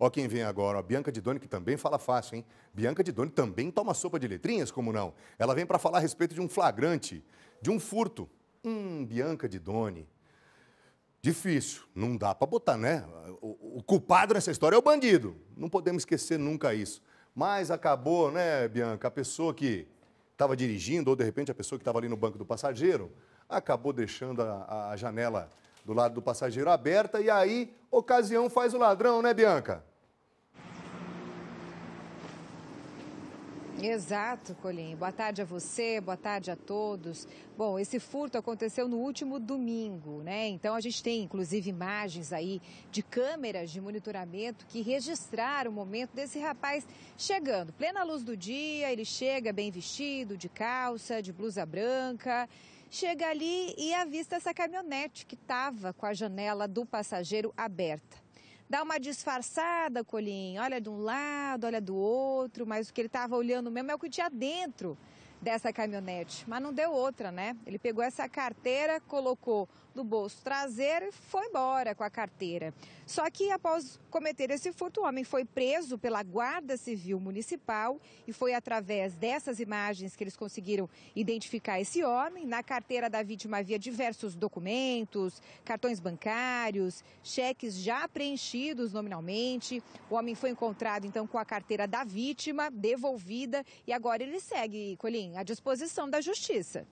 Ó quem vem agora, ó, Bianca Didoni, que também fala fácil, hein? Bianca Didoni também toma sopa de letrinhas, como não? Ela vem para falar a respeito de um flagrante, de um furto. Hum, Bianca Didoni. Difícil, não dá para botar, né? O, o culpado nessa história é o bandido. Não podemos esquecer nunca isso. Mas acabou, né, Bianca? A pessoa que estava dirigindo, ou de repente a pessoa que estava ali no banco do passageiro, acabou deixando a, a janela do lado do passageiro aberta e aí ocasião faz o ladrão, né, Bianca? Exato, Colim. Boa tarde a você, boa tarde a todos. Bom, esse furto aconteceu no último domingo, né? Então a gente tem inclusive imagens aí de câmeras de monitoramento que registraram o momento desse rapaz chegando. Plena luz do dia, ele chega bem vestido, de calça, de blusa branca. Chega ali e avista essa caminhonete que estava com a janela do passageiro aberta dá uma disfarçada, Colim, olha de um lado, olha do outro, mas o que ele estava olhando mesmo é o que tinha dentro dessa caminhonete. Mas não deu outra, né? Ele pegou essa carteira, colocou no bolso traseiro e foi embora com a carteira. Só que após cometer esse furto, o homem foi preso pela Guarda Civil Municipal e foi através dessas imagens que eles conseguiram identificar esse homem. Na carteira da vítima havia diversos documentos, cartões bancários, cheques já preenchidos nominalmente. O homem foi encontrado então com a carteira da vítima devolvida e agora ele segue, colhendo. Assim, à disposição da Justiça.